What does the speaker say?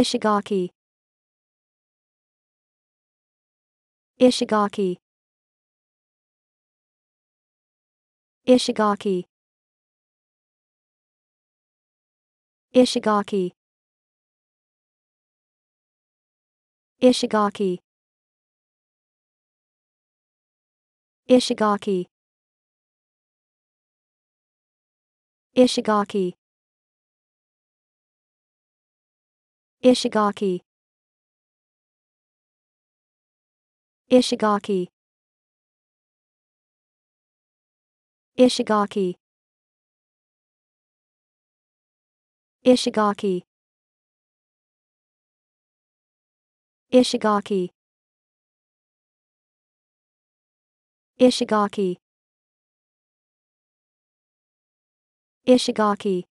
Ishigaki Ishigaki Ishigaki Ishigaki Ishigaki Ishigaki Ishigaki Ishigaki Ishigaki Ishigaki Ishigaki Ishigaki Ishigaki Ishigaki